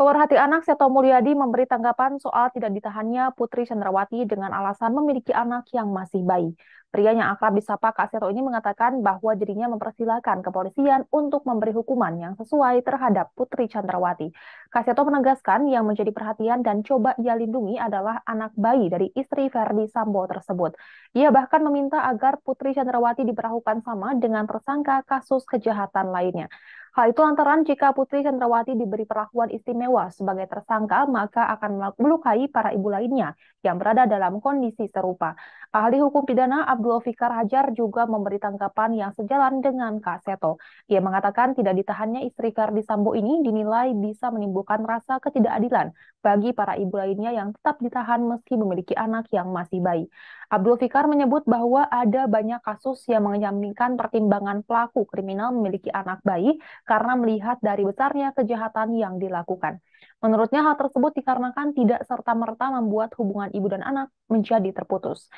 Pemerhati anak Seto Mulyadi memberi tanggapan soal tidak ditahannya Putri Chandrawati dengan alasan memiliki anak yang masih bayi. Pria yang akrab disapa Kak Seto ini mengatakan bahwa dirinya mempersilahkan kepolisian untuk memberi hukuman yang sesuai terhadap Putri Chandrawati. Kak Seto menegaskan yang menjadi perhatian dan coba ia lindungi adalah anak bayi dari istri Verdi Sambo tersebut. Ia bahkan meminta agar Putri Chandrawati diperlakukan sama dengan tersangka kasus kejahatan lainnya. Hal itu lantaran jika Putri Chandrawati diberi perlakuan istimewa sebagai tersangka, maka akan melukai para ibu lainnya yang berada dalam kondisi serupa. Ahli hukum pidana Abdul Fikar Hajar juga memberi tanggapan yang sejalan dengan Kak Seto. Ia mengatakan tidak ditahannya istri Verdi Sambo ini dinilai bisa menimbulkan rasa ketidakadilan bagi para ibu lainnya yang tetap ditahan meski memiliki anak yang masih bayi. Abdul Fikar menyebut bahwa ada banyak kasus yang menyampingkan pertimbangan pelaku kriminal memiliki anak bayi karena melihat dari besarnya kejahatan yang dilakukan. Menurutnya hal tersebut dikarenakan tidak serta-merta membuat hubungan ibu dan anak menjadi terputus.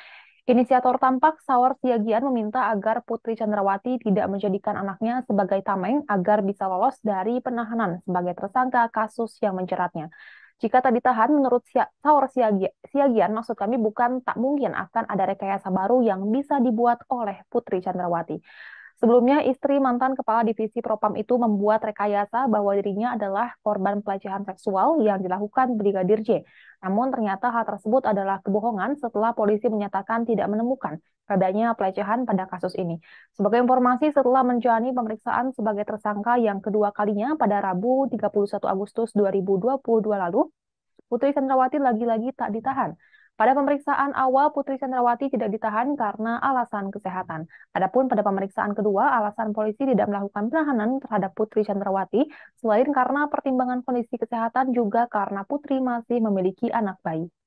Inisiator tampak Sawar Siagian meminta agar Putri Chandrawati tidak menjadikan anaknya sebagai tameng agar bisa lolos dari penahanan sebagai tersangka kasus yang menjeratnya. Jika tak ditahan, menurut Sawar Siagian, maksud kami bukan tak mungkin akan ada rekayasa baru yang bisa dibuat oleh Putri Chandrawati. Sebelumnya, istri mantan kepala divisi propam itu membuat rekayasa bahwa dirinya adalah korban pelecehan seksual yang dilakukan Brigadir J. Namun ternyata hal tersebut adalah kebohongan setelah polisi menyatakan tidak menemukan adanya pelecehan pada kasus ini. Sebagai informasi, setelah menjalani pemeriksaan sebagai tersangka yang kedua kalinya pada Rabu 31 Agustus 2022 lalu, Putri Sandrawati lagi-lagi tak ditahan. Pada pemeriksaan awal, Putri Chandrawati tidak ditahan karena alasan kesehatan. Adapun pada pemeriksaan kedua, alasan polisi tidak melakukan penahanan terhadap Putri Chandrawati selain karena pertimbangan kondisi kesehatan juga karena Putri masih memiliki anak bayi.